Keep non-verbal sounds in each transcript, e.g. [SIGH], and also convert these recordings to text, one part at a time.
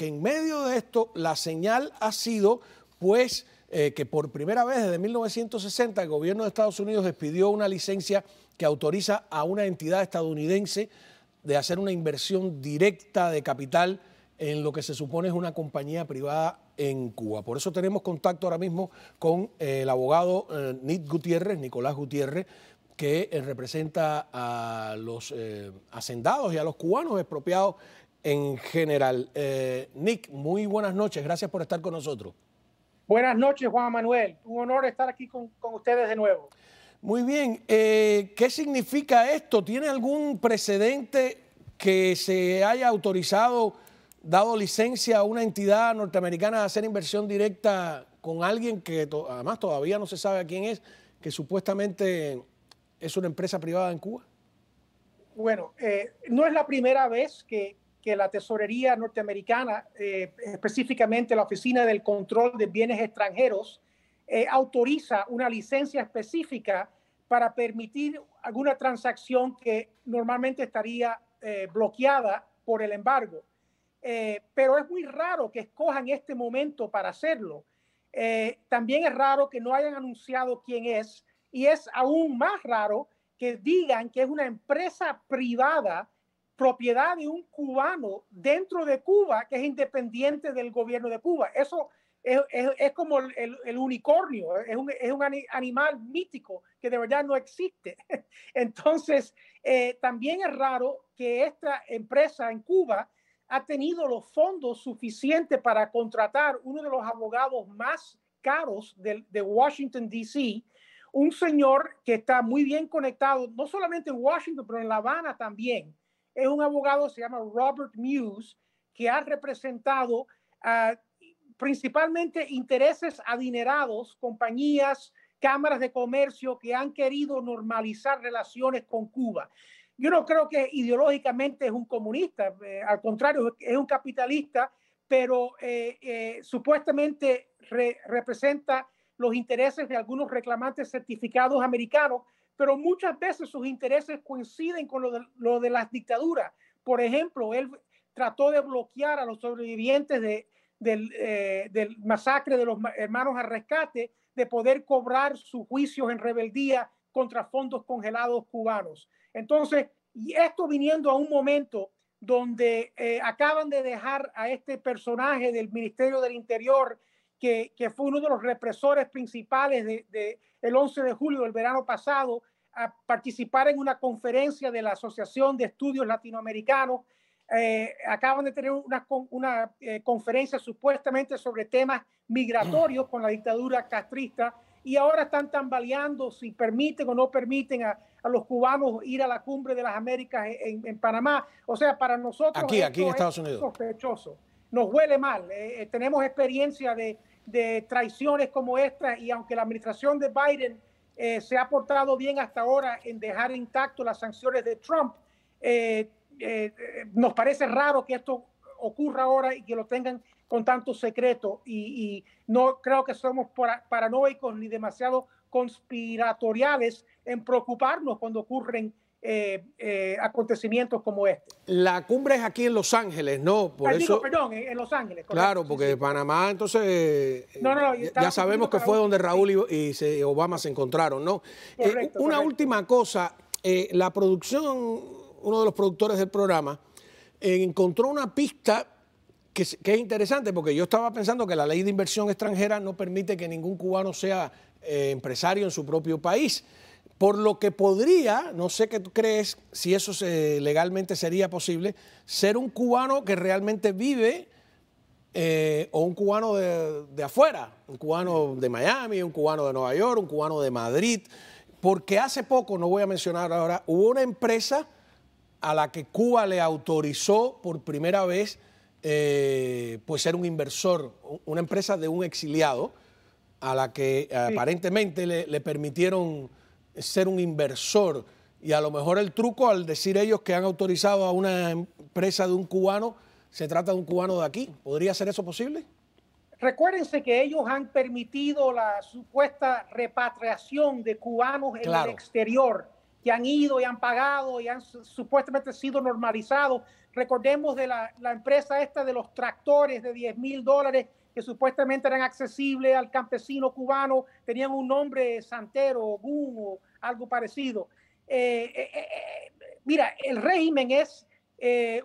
que en medio de esto la señal ha sido pues eh, que por primera vez desde 1960 el gobierno de Estados Unidos despidió una licencia que autoriza a una entidad estadounidense de hacer una inversión directa de capital en lo que se supone es una compañía privada en Cuba. Por eso tenemos contacto ahora mismo con eh, el abogado eh, Gutiérrez, Nicolás Gutiérrez, que representa a los hacendados y a los cubanos expropiados en general. Eh, Nick, muy buenas noches, gracias por estar con nosotros. Buenas noches, Juan Manuel. Un honor estar aquí con, ustedes de nuevo. Muy bien, eh, ¿qué significa esto? ¿Tiene algún precedente que se haya autorizado, dado licencia a una entidad norteamericana a hacer inversión directa con alguien que además todavía no se sabe a quién es, que supuestamente es una empresa privada en Cuba? Bueno, eh, no es la primera vez que, que la tesorería norteamericana, eh, específicamente la Oficina del Control de Bienes Extranjeros, eh, autoriza una licencia específica para permitir alguna transacción que normalmente estaría eh, bloqueada por el embargo. pero es muy raro que escojan este momento para hacerlo. también es raro que no hayan anunciado quién es y es aún más raro que digan que es una empresa privada propiedad de un cubano dentro de Cuba que es independiente del gobierno de Cuba. Eso es, como el, unicornio, es un, animal mítico que de verdad no existe. [LAUGHS] Entonces, eh, también es raro que esta empresa en Cuba ha tenido los fondos suficientes para contratar uno de los abogados más caros de Washington, D.C., un señor que está muy bien conectado, no solamente en Washington, pero en La Habana también, es un abogado, se llama Robert Muse, que ha representado principalmente intereses adinerados, compañías, cámaras de comercio que han querido normalizar relaciones con Cuba. Yo no creo que ideológicamente es un comunista, eh, al contrario, es un capitalista, pero eh, eh, supuestamente representa los intereses de algunos reclamantes certificados americanos pero muchas veces sus intereses coinciden con lo de, las dictaduras. Por ejemplo, él trató de bloquear a los sobrevivientes de, del, eh, masacre de los hermanos a rescate de poder cobrar sus juicios en rebeldía contra fondos congelados cubanos. Entonces, y esto viniendo a un momento donde eh, acaban de dejar a este personaje del Ministerio del Interior que, fue uno de los represores principales del de, el 11 de julio del verano pasado, a participar en una conferencia de la Asociación de Estudios Latinoamericanos. Eh, acaban de tener una, una eh, conferencia supuestamente sobre temas migratorios con la dictadura castrista y ahora están tambaleando si permiten o no permiten a, los cubanos ir a la cumbre de las Américas en, Panamá. O sea, para nosotros aquí, aquí en Estados es Unidos. sospechoso, nos huele mal. Eh, tenemos experiencia de, de traiciones como esta y aunque la administración de Biden eh, se ha portado bien hasta ahora en dejar intacto las sanciones de Trump, eh, eh, nos parece raro que esto ocurra ahora y que lo tengan con tanto secreto y, no creo que somos paranoicos ni demasiado conspiratoriales en preocuparnos cuando ocurren eh, eh, acontecimientos como este. La cumbre es aquí en Los Ángeles, ¿no? Por ah, eso... perdón, en, Los Ángeles. Claro, porque Panamá, entonces, eh, ya, sabemos que fue donde Raúl y, Obama se encontraron, ¿no? una última cosa, la producción, uno de los productores del programa, encontró una pista que, es interesante, porque yo estaba pensando que la ley de inversión extranjera no permite que ningún cubano sea empresario en su propio país por lo que podría, no sé qué tú crees, si eso eh, legalmente sería posible, ser un cubano que realmente vive eh, o un cubano de, afuera, un cubano de Miami, un cubano de Nueva York, un cubano de Madrid, porque hace poco, no voy a mencionar ahora, hubo una empresa a la que Cuba le autorizó por primera vez eh, pues ser un inversor, una empresa de un exiliado, a la que aparentemente le permitieron ser un inversor. Y a lo mejor el truco al decir ellos que han autorizado a una empresa de un cubano, se trata de un cubano de aquí. ¿Podría ser eso posible? Recuérdense que ellos han permitido la supuesta repatriación de cubanos en el exterior que han ido y han pagado y han supuestamente sido normalizados. Recordemos de la, empresa esta de los tractores de 10 mil dólares que supuestamente eran accesibles al campesino cubano, tenían un nombre santero, gum o algo parecido. Eh, eh, eh, mira, el régimen es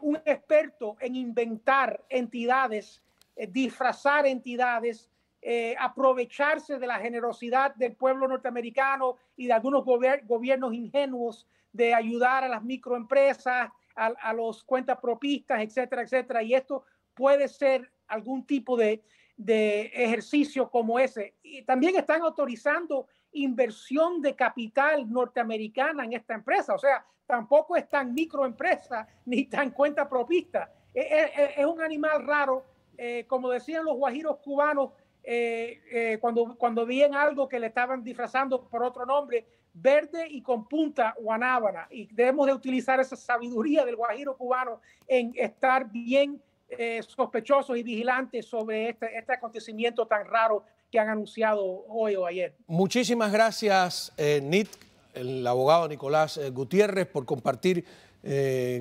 un experto en inventar entidades, disfrazar entidades, eh, aprovecharse de la generosidad del pueblo norteamericano y de algunos gobiernos ingenuos de ayudar a las microempresas, a, a, los propistas, etcétera, etcétera. Y esto puede ser algún tipo de, ejercicio como ese. Y también están autorizando inversión de capital norteamericana en esta empresa. O sea, tampoco es tan microempresa [LAUGHS] ni tan cuenta propista. E, e, e, es, un animal raro. Eh, como decían los guajiros cubanos, eh, eh, cuando, cuando vi en algo que le estaban disfrazando por otro nombre, verde y con punta guanábana. Y debemos de utilizar esa sabiduría del guajiro cubano en estar bien eh, sospechosos y vigilantes sobre este, este, acontecimiento tan raro que han anunciado hoy o ayer. Muchísimas gracias, Nit, el abogado Nicolás Gutiérrez, por compartir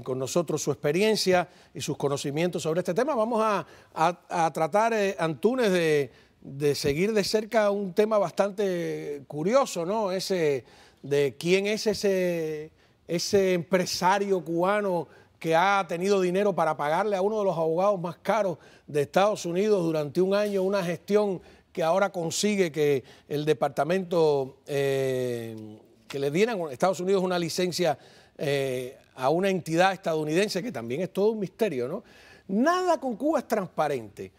con nosotros su experiencia y sus conocimientos sobre este tema. Vamos a, tratar, Antunes, de, de seguir de cerca un tema bastante curioso, ¿no? Ese de quién es ese, ese empresario cubano que ha tenido dinero para pagarle a uno de los abogados más caros de Estados Unidos durante un año una gestión que ahora consigue que el departamento, eh, que le dieran Estados Unidos una licencia eh, a una entidad estadounidense, que también es todo un misterio, ¿no? Nada con Cuba es transparente.